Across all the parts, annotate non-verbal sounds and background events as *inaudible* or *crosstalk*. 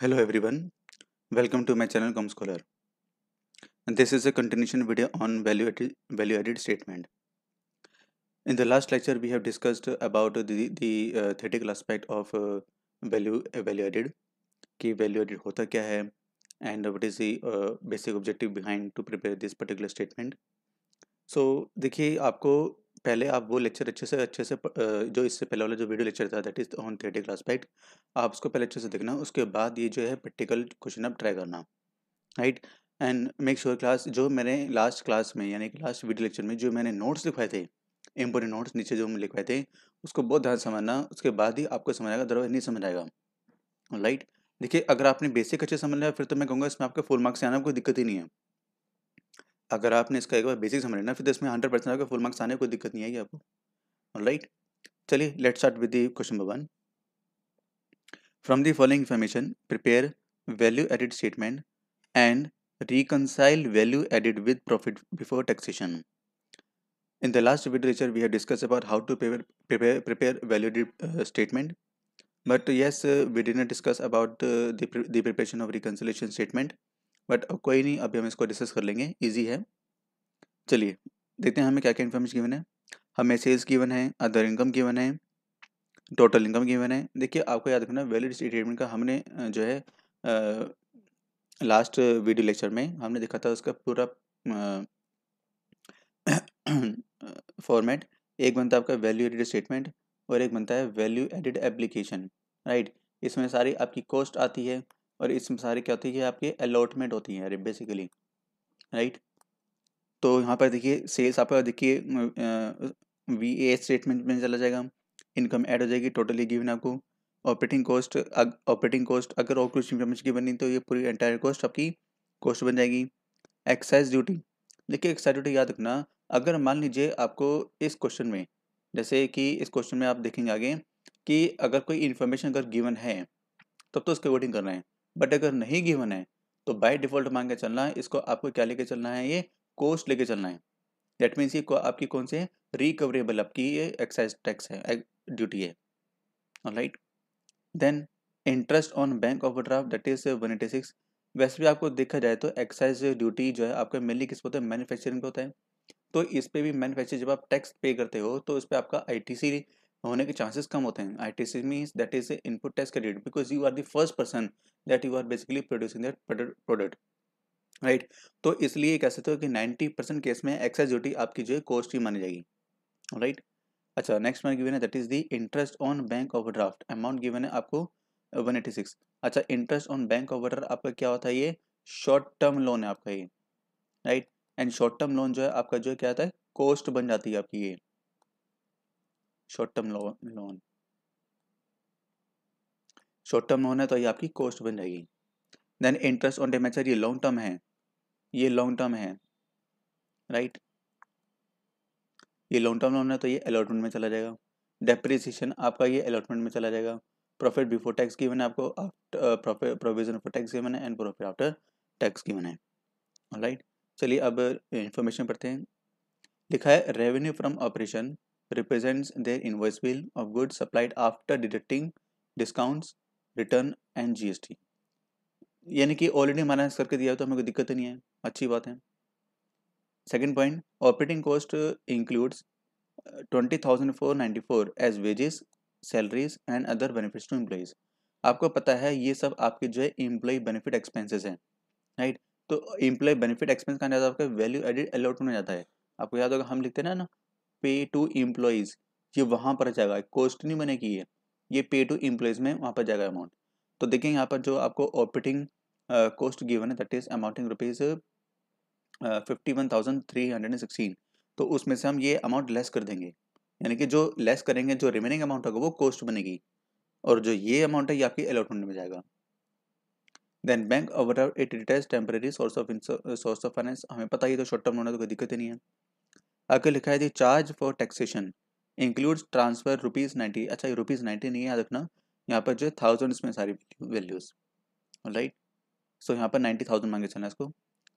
Hello everyone, welcome to my channel ComScholar. This is a continuation video on value added, value added statement. In the last lecture, we have discussed about the, the uh, theoretical aspect of uh, value uh, value added, कि value added होता क्या है and what is the uh, basic objective behind to prepare this particular statement. So देखिए आपको पहले आप वो lecture अच्छे से अच्छे से जो इससे पहले वाला जो वीडियो लेक्चर था दैट इज ऑन थेटिक राइट आप उसको पहले अच्छे से देखना उसके बाद ये जो है प्रैक्टिकल क्वेश्चन आप ट्राई करना right and make sure class जो मैंने लास्ट क्लास में यानी कि लास्ट वीडियो लेक्चर में जो मैंने नोट्स लिखवाए थे इम्पोर्टेंट नोट्स नीचे जो हम लिखवाए थे उसको बहुत ध्यान समझना उसके बाद ही आपको समझ आएगा दरवाज नहीं समझ आएगा राइट देखिए अगर आपने बेसिक अच्छे समझ लिया फिर तो मैं कहूँगा इसमें आपके फुल मार्क्स आना कोई दिक्कत ही नहीं है अगर आपने इसका एक बार बेसिक समझ लेना फिर तो इसमें हंड्रेड परसेंट आपके फुल मार्क्स आने कोई दिक्कत नहीं आएगी आपको राइट चलिए let start with the question number one from the following information prepare value added statement and reconcile value added with profit before taxation in the last video lecture we have discuss about how to prepare value added statement but yes we did discuss about the preparation of reconciliation statement but कोई नहीं अभी हम इसको discuss कर लेंगे easy है चलिए देखते हैं हमें क्या क्या इन्फॉर्मेशन गिवन है हमें सेल्स गिवन है अदर इनकम गिवन है टोटल इनकम गिवन है देखिए आपको याद रखना वैलिड स्टेटमेंट का हमने जो है लास्ट वीडियो लेक्चर में हमने देखा था उसका पूरा फॉर्मेट *clears throat* एक बनता है आपका वैल्यू एडिड स्टेटमेंट और एक बनता है वैल्यू एडिड एप्लीकेशन राइट इसमें सारी आपकी कॉस्ट आती है और इसमें सारी क्या होती है आपके अलॉटमेंट होती है बेसिकली राइट तो यहाँ पर देखिए सेल्स आपका देखिए वी ए स्टेटमेंट में चला जाएगा इनकम ऐड हो जाएगी टोटली गिवन आपको ऑपरेटिंग कॉस्ट ऑपरेटिंग कॉस्ट अगर और कुछ इंफॉर्मेशन की बनी तो ये पूरी एंटायर कॉस्ट आपकी कॉस्ट बन जाएगी एक्साइज ड्यूटी देखिए एक्साइज ड्यूटी याद रखना अगर मान लीजिए आपको इस क्वेश्चन में जैसे कि इस क्वेश्चन में आप देखेंगे आगे कि अगर कोई इन्फॉर्मेशन अगर गिवन है तब तो उसके अकॉर्डिंग करना है बट अगर नहीं गिवन है तो बाय डिफॉल्ट मांग के चलना है इसको आपको क्या लेके चलना है ये कोस्ट लेके चलना है दैट मीन्स ये आपकी कौन से रिकवरेबल आपकी ये एक्साइज टैक्स है ड्यूटी है right then interest on bank of draft that is one वैसे भी आपको देखा जाए तो एक्साइज ड्यूटी जो है आपका मेनली किस पे होता है मैन्युफैक्चरिंग पे होता है तो इस पर भी मैनुफैक्चर जब आप टैक्स पे करते हो तो इस पर आपका आई होने के चांसेस कम होते हैं I T C means that is a input tax credit because you are the first person that you are basically producing that product right तो इसलिए कह सकते हो कि नाइन्टी परसेंट केस में एक्साइज ड्यूटी आपकी जो है कॉस्ट ही मानी जाएगी राइट अच्छा नेक्स्ट वन गिवन है that is the interest on bank overdraft amount given है आपको वन एटी सिक्स अच्छा इंटरेस्ट ऑन बैंक ओवर आपका क्या होता है ये शॉर्ट टर्म लोन है आपका ये right and short term loan जो है आपका जो है क्या होता है कॉस्ट बन जाती है आपकी ये short term loan short term loan है तो ये आपकी कॉस्ट बन जाएगी देन इंटरेस्ट ऑन डेमेचर ये लॉन्ग टर्म है ये लॉन्ग टर्म है राइट right? ये लॉन्ग टर्म लोन है तो ये अलॉटमेंट में चला जाएगा डेप्रिसिएशन आपका ये अलॉटमेंट में चला जाएगा प्रॉफिट बिफोर टैक्स की मैंने आपको प्रोविजन फॉर टैक्स की मैंने एंड प्रॉफिट आफ्टर टैक्स की मैंने राइट चलिए अब इंफॉर्मेशन पढ़ते हैं लिखा है revenue from operation represents their invoice bill of goods supplied after deducting discounts, return and GST. यानी कि ऑलरेडी माइनस करके दिया तो हमें कोई दिक्कत नहीं है अच्छी बात है second point operating cost includes twenty thousand four ninety four as wages salaries and other benefits to employees आपको पता है ये सब आपके जो है एम्प्लॉय बेनिफिट एक्सपेंसेस हैं राइट तो एम्प्लॉय बेनिफिट एक्सपेंस का जाता है आपका वैल्यू एडिड अलॉटमेंट होने जाता है आपको याद होगा हम लिखते हैं ना पे टू एम्प्लॉयज़ ये वहाँ पर जाएगा कॉस्ट नहीं मैंने की है ये पे टू एम्प्लॉयज़ में वहाँ पर जाएगा अमाउंट तो देखिए यहाँ पर जो आपको ऑपरेटिंग कॉस्ट गिवन है that is amounting rupees fifty one thousand three hundred and sixteen तो उसमें से हम ये अमाउंट लेस कर देंगे यानी कि जो लेस करेंगे जो रिमेनिंग अमाउंट होगा वो कॉस्ट बनेगी और जो ये अमाउंट है ये आपकी अलॉटमेंट में जाएगा then bank over it retires temporary source of source of finance हमें पता ही तो शॉर्ट टर्म लोन है तो कोई दिक्कत ही नहीं है आगे लिखा है the charge for taxation includes transfer rupees ninety अच्छा ये रुपीज़ नाइन्टी नहीं याद रखना यहाँ पर जो है थाउजेंड इसमें सारी वैल्यूज़ राइट सो यहाँ पर नाइन्टी थाउजेंड मांगे चलना इसको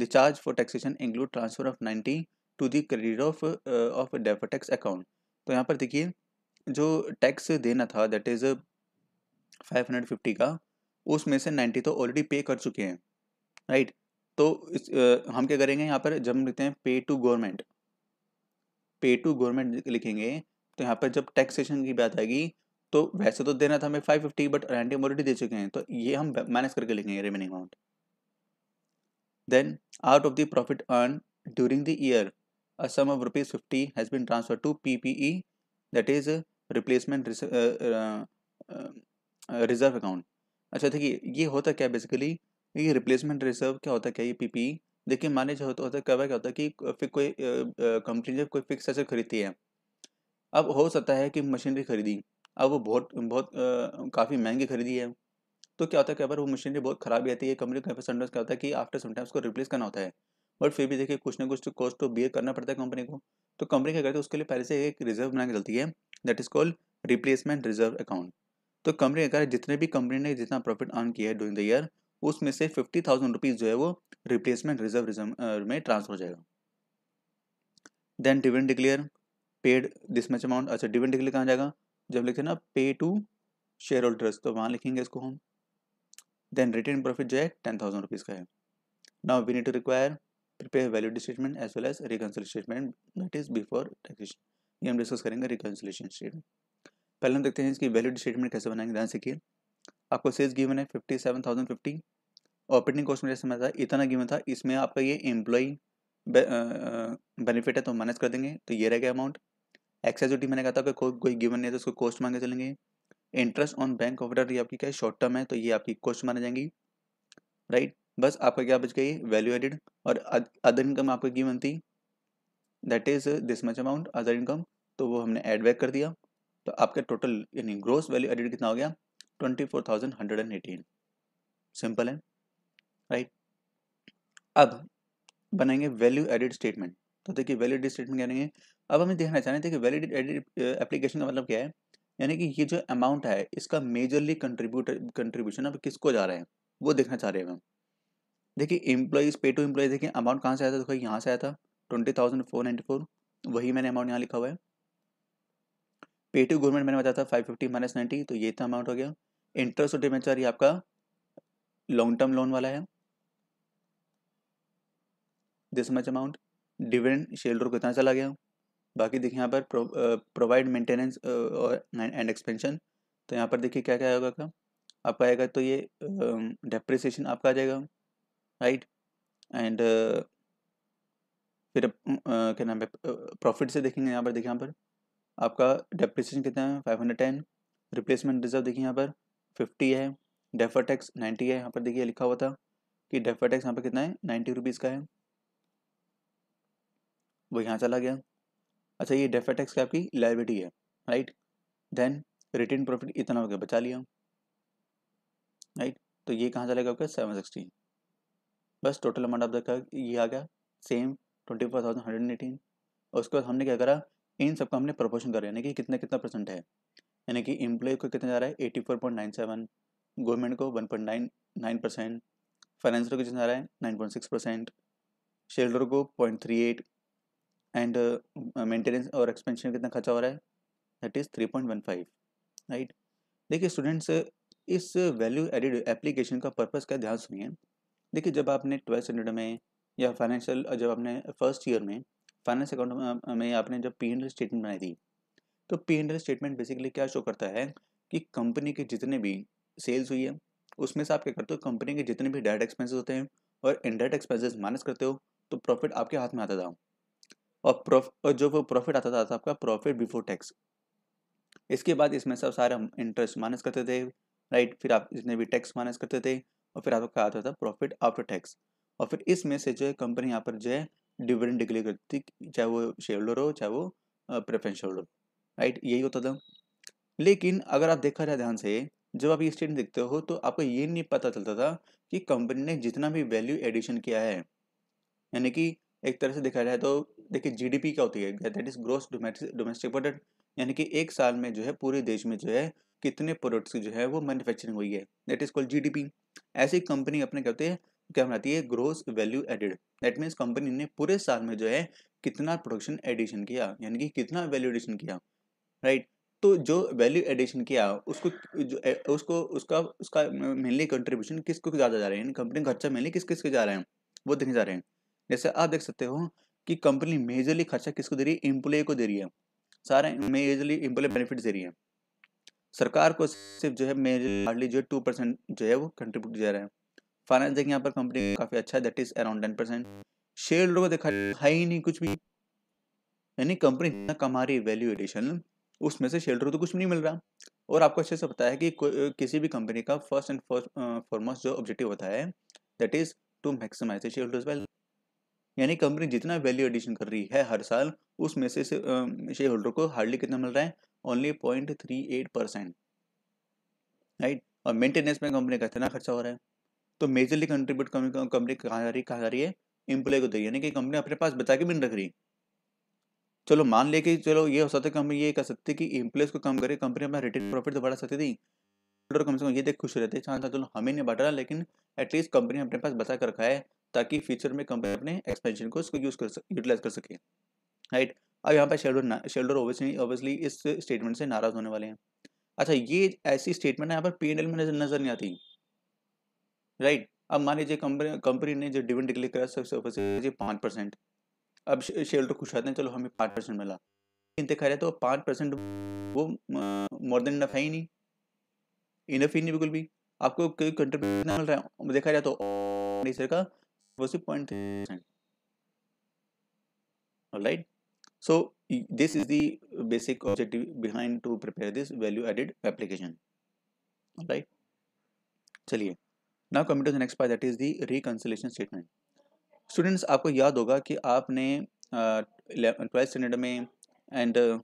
the charge for taxation include transfer of ninety two the credit of of defer tax account तो यहाँ पर देखिए जो टैक्स देना था that is five hundred fifty का उसमें से नाइन्टी तो ऑलरेडी पे कर चुके हैं राइट right? तो इस, uh, हम क्या करेंगे यहाँ पर जब हम लिखते हैं pay to government pay to government लिखेंगे तो यहाँ पर जब टैक्सेशन की बात आएगी तो वैसे तो देना था हमें फाइव फिफ्टी बट रेंटी मोरिटी दे चुके हैं तो ये हम माइनस करके लिखेंगे remaining amount then out of the profit earn during the year a sum of rupees fifty has been transfer to PPE that is replacement res- uh, uh, um, uh, अच्छा देखिए ये होता क्या बेसिकली ये replacement reserve क्या होता क्या ये पीपी देखिए मान लीजिए होता है कई क्या होता है कि फिर कोई कंपनी जब कोई फिक्स एसेट खरीदती है अब हो सकता है कि मशीनरी खरीदी अब वो बहुत बहुत काफ़ी महंगी खरीदी है तो क्या होता है कई बार वो मशीनरी बहुत खराब रहती है कंपनी को बार क्या होता है कि आफ्टर समटाइम्स को रिप्लेस करना होता है बट फिर भी देखिए कुछ ना कुछ तो कॉस्ट तो बियर करना पड़ता है कंपनी को तो कंपनी क्या करती है उसके लिए पहले से एक रिजर्व बना के चलती है that is called replacement reserve account तो कंपनी क्या कर जितने भी कंपनी ने जितना प्रॉफिट अर्न किया है ड्यूरिंग द ईयर उसमें से फिफ्टी थाउजेंड रुपीज़ जो है वो रिप्लेसमेंट रिजर्व रिजर्व में ट्रांसफर हो जाएगा then dividend declare paid this much amount अच्छा डिविडेंड डिक्लेयर कहाँ जाएगा जब लिखे ना पे टू शेयर होल्डर्स तो वहाँ लिखेंगे इसको हम देन रिटर्न प्रॉफिट जो है टेन थाउजेंड रुपीज़ का है now we need to require prepare valued statement as well as reconcile statement that is before taxation ये हम डिस्कस करेंगे रिकन्सिलेशन स्टेटमेंट पहले हम देखते हैं इसकी वैल्यूड स्टेटमेंट कैसे बनाएंगे ध्यान से आपको सेल्स गिवन है fifty seven thousand fifty operating cost में समझ था इतना गिवन था इसमें आपका ये एम्प्लॉई बेनिफिट है तो माइनस कर देंगे तो ये रह गया अमाउंट एक्साइज ड्यूटी मैंने कहा था कि को, कोई गिवन नहीं है तो उसको कॉस्ट मांगे चलेंगे इंटरेस्ट ऑन बैंक ऑफ ये आपकी क्या शॉर्ट टर्म है तो ये आपकी कॉस्ट मानी जाएंगी राइट बस आपका क्या बच गई वैल्यू एडिड और अदर इनकम आपको गिवन थी that is this much amount other income तो वो हमने एड बैक कर दिया तो आपका टोटल यानी ग्रोस वैल्यू एडिड कितना हो गया twenty four thousand hundred and eighteen simple है अब बनाएंगे वैल्यू एडिड स्टेटमेंट तो देखिए वैल्यू एडिड स्टेटमेंट क्या करेंगे अब हमें देखना चाह रहे थे कि वैलिड एडिड एप्लीकेशन का मतलब क्या है यानी कि ये जो अमाउंट है इसका मेजरली कंट्रीब्यूट कंट्रीब्यूशन अब किसको जा रहा है वो देखना चाह रहे हैं हम देखिए एम्प्लॉयज़ पे टू एम्प्लॉयज़ देखिए अमाउंट कहाँ से आया था देखो यहाँ से आया था twenty thousand four ninety four वही मैंने अमाउंट यहाँ लिखा हुआ है पे टू गवर्नमेंट मैंने बताया था फाइव फिफ्टी माइनस नाइन्टी तो ये इतना अमाउंट हो गया इंटरेस्ट और डिमेंचर ये आपका लॉन्ग टर्म लोन वाला है this much amount dividend shareholder को इतना चला गया बाकी देखिए यहाँ पर प्रोवाइड मेंटेनेंस और एंड एक्सपेंशन तो यहाँ पर देखिए क्या क्या होगा का आपका आएगा तो ये डेप्रिसिएशन आपका आ जाएगा राइट एंड फिर क्या नाम है प्रॉफिट से देखेंगे यहाँ पर देखिए यहाँ पर आपका डेप्रिसिएशन कितना है five hundred ten replacement reserve देखिए यहाँ पर फिफ्टी है डेफर टैक्स नाइन्टी है यहाँ पर देखिए लिखा हुआ था कि डेफर टैक्स यहाँ पर कितना है नाइन्टी रुपीज़ का है वो यहाँ चला गया अच्छा ये डेफे टैक्स की आपकी लाइबिलिटी है राइट देन रिटेन प्रॉफिट इतना हो गया बचा लिया राइट तो ये कहाँ चला गया आपका सेवन सिक्सटी बस टोटल अमाउंट आप देखा ये आ गया same twenty four thousand hundred eighteen और उसके बाद हमने क्या करा इन सबका हमने प्रपोर्शन करा यानी कि कितना कितना परसेंट है यानी कि एम्प्लॉय को कितना जा रहा है eighty four point nine seven government को one point nine nine percent financer को कितना जा रहा है nine point six percent shareholder को point three eight and maintenance और एक्सपेंशन कितना खर्चा हो रहा है that is three point one five right देखिए स्टूडेंट्स इस वैल्यू एडिड एप्लीकेशन का पर्पज़ क्या ध्यान सुनिए देखिए जब आपने ट्वेल्थ स्टैंडर्ड में या फाइनेंशियल जब आपने फर्स्ट ईयर में फाइनेंस अकाउंट में आपने जब पी एंड स्टेटमेंट बनाई थी तो पी एंड स्टेटमेंट बेसिकली क्या शो करता है कि कंपनी के जितने भी सेल्स हुई है उसमें से आप क्या करते हो कंपनी के जितने भी डायरेक्ट एक्सपेंसेस होते हैं और इनडायरेक्ट एक्सपेंसेस माइनस करते हो तो प्रॉफिट आपके हाथ में आता था और प्रॉफ जो वो प्रॉफिट आता था, था आपका प्रॉफिट बिफोर टैक्स इसके बाद इसमें सब सारे हम इंटरेस्ट माइनस करते थे राइट फिर आप जितने भी टैक्स माइनस करते थे और फिर आपका आता था प्रॉफिट आफ्टर टैक्स और फिर इसमें से जो है कंपनी यहाँ पर जो है डिविडेंड डिक्लेयर करती थी चाहे वो शेयर होल्डर हो चाहे वो प्रेफरेंस होल्डर हो राइट यही होता था लेकिन अगर आप देखा जाए ध्यान से जब आप ये स्टेटमेंट देखते हो तो आपको ये नहीं पता चलता था कि कंपनी ने जितना भी वैल्यू एडिशन किया है यानी कि एक तरह से देखा जाए तो देखिए जीडीपी क्या होती है that is gross domestic product यानी कि एक साल में जो है पूरे देश में जो है कितने प्रोडक्ट्स की जो है वो मैन्युफैक्चरिंग हुई है दैट इज कॉल्ड जीडीपी ऐसी कंपनी अपने क्या होती है क्या बनाती है gross value added that means company ने पूरे साल में जो है कितना प्रोडक्शन एडिशन किया यानी कि कितना वैल्यू एडिशन किया राइट right? तो जो वैल्यू एडिशन किया उसको जो उसको उसका उसका मेनली कंट्रीब्यूशन किसको ज़्यादा जा रहा है यानी कंपनी का खर्चा मेनली किस किस के जा रहे हैं वो देखने जा रहे हैं जैसे आप देख सकते हो कि कंपनी मेजरली खर्चा किसको दे रही है एम्प्लॉय को दे रही है सारा मेजरली एम्प्लॉय बेनिफिट दे रही है सरकार को सिर्फ जो है मेजरली जो है टू परसेंट जो है वो कंट्रीब्यूट दे रहे हैं फाइनेंस देखिए यहाँ पर कंपनी काफी अच्छा है that is around ten percent shareholder को देखा है ही नहीं कुछ भी यानी कंपनी जितना कमा रही है वैल्यू एडिशन उसमें से शेयर होल्डर को तो कुछ नहीं मिल रहा और आपको अच्छे से पता है कि किसी भी कंपनी का फर्स्ट एंड फर्स्ट फॉरमोस्ट जो ऑब्जेक्टिव होता है that is to maximise shareholders value यानी कंपनी जितना वैल्यू एडिशन कर रही है हर साल उसमें से शेयर होल्डर को हार्डली कितना मिल रहा है only point three eight percent right और मेंटेनेंस में कंपनी का इतना खर्चा हो रहा है तो मेजरली कंट्रीब्यूट कंपनी कहाँ जा रही है कहाँ जा रही है एम्प्लॉय को दे यानी कि कंपनी अपने पास बचा के भी नहीं रख रही चलो मान ले कि चलो ये हो सकता है कंपनी ये कर सकती है कि एम्प्लॉयज को कम करे कंपनी अपना रिटेन प्रॉफिट तो बढ़ा सकती थी कम से कम ये देख खुश रहते चांस था चलो तो हमें नहीं बांट रहा लेकिन एटलीस्ट कंपनी अपने पास बचा कर रखा है ताकि फ्यूचर में कंपनी अपने एक्सपेंशन को इसको यूज कर यूटिलाइज कर सके राइट अब यहाँ पर शेल्डर शेल्डर ऑब्वियसली ओबियसली इस स्टेटमेंट से नाराज होने वाले हैं अच्छा ये ऐसी स्टेटमेंट है यहाँ पर पी एंड एल में नजर नहीं आती राइट अब मान लीजिए कंपनी ने जो डिविडेंड डिक्लेयर करा सबसे ऊपर से पाँच परसेंट अब शेल्डर खुश आते हैं चलो हमें पाँच परसेंट मिला लेकिन देखा जाए तो पाँच परसेंट वो मोर देन इनफ है ही नहीं इनफ ही नहीं बिल्कुल भी आपको कंट्रीब्यूशन मिल रहा है देखा जाए तो का was the 0.3%. right. So this is the basic objective behind to prepare this value added application. Alright. चलिए now coming to the next part that is the reconciliation statement students आपको याद होगा कि आपने ट्वेल्थ uh, स्टैंडर्ड में and